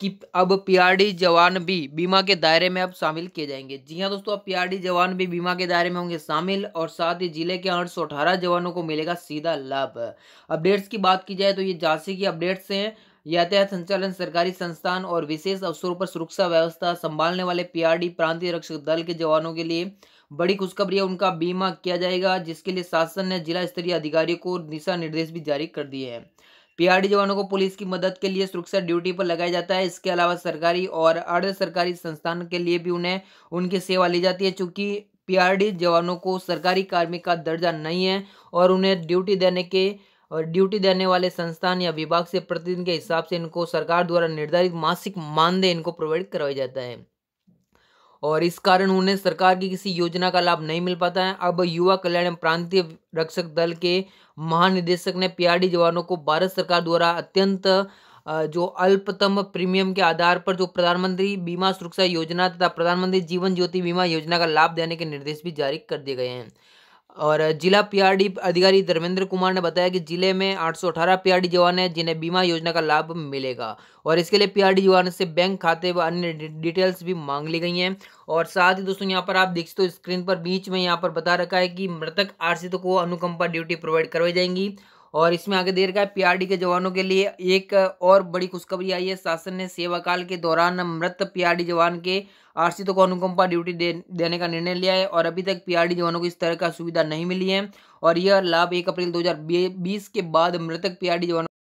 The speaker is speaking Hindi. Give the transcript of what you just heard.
कि अब पीआरडी जवान भी बीमा के दायरे में अब शामिल किए जाएंगे जी हाँ दोस्तों अब पीआरडी जवान भी बीमा के दायरे में होंगे शामिल और साथ ही जिले के आठ जवानों को मिलेगा सीधा लाभ अपडेट्स की बात की जाए तो ये झांसी की अपडेट्स हैं यातायात संचालन सरकारी संस्थान और विशेष अवसरों पर सुरक्षा व्यवस्था संभालने वाले पीआरडी प्रांतीय रक्षक दल के जवानों के लिए बड़ी खुशखबरी है उनका बीमा किया जाएगा जिसके लिए शासन ने जिला स्तरीय अधिकारियों को दिशा निर्देश भी जारी कर दिए हैं पीआरडी जवानों को पुलिस की मदद के लिए सुरक्षा ड्यूटी पर लगाया जाता है इसके अलावा सरकारी और अर्ध सरकारी संस्थान के लिए भी उन्हें उनकी सेवा ली जाती है चूंकि पीआरडी जवानों को सरकारी कार्मिक का दर्जा नहीं है और उन्हें ड्यूटी देने के और ड्यूटी देने वाले संस्थान या विभाग से प्रतिदिन के हिसाब से इनको सरकार द्वारा निर्धारित मासिक मानदेय इनको प्रोवाइड करवाया जाता है और इस कारण उन्हें सरकार की किसी योजना का लाभ नहीं मिल पाता है अब युवा कल्याण प्रांतीय रक्षक दल के महानिदेशक ने पीआरडी जवानों को भारत सरकार द्वारा अत्यंत जो अल्पतम प्रीमियम के आधार पर जो प्रधानमंत्री बीमा सुरक्षा योजना तथा प्रधानमंत्री जीवन ज्योति बीमा योजना का लाभ देने के निर्देश भी जारी कर दिए गए हैं और जिला पीआरडी अधिकारी धर्मेंद्र कुमार ने बताया कि जिले में 818 पीआरडी जवान हैं जिन्हें बीमा योजना का लाभ मिलेगा और इसके लिए पीआरडी जवान से बैंक खाते व अन्य डिटेल्स भी मांग ली गई हैं और साथ ही दोस्तों यहाँ पर आप देख सकते हो स्क्रीन पर बीच में यहाँ पर बता रखा है कि मृतक आश्रितों को अनुकंपा ड्यूटी प्रोवाइड करवाई जाएंगी और इसमें आगे देर का है पीआरडी के जवानों के लिए एक और बड़ी खुशखबरी आई है शासन ने सेवा काल के दौरान मृत पीआरडी जवान के आश्रितों को अनुकंपा ड्यूटी दे, देने का निर्णय लिया है और अभी तक पीआरडी जवानों को इस तरह का सुविधा नहीं मिली है और यह लाभ एक अप्रैल दो के बाद मृतक पीआरडी जवानों